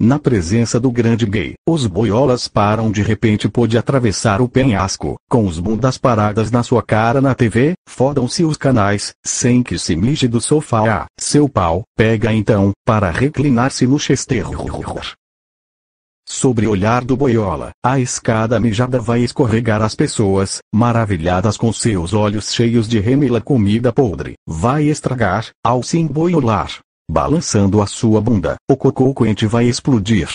Na presença do grande gay, os boiolas param de repente pôde atravessar o penhasco, com os bundas paradas na sua cara na TV, fodam-se os canais, sem que se mije do sofá. Ah, seu pau, pega então, para reclinar-se no chesterro. Sobre o olhar do boiola, a escada mijada vai escorregar as pessoas, maravilhadas com seus olhos cheios de remela comida podre, vai estragar, ao se emboiolar, balançando a sua bunda. O cocô quente vai explodir.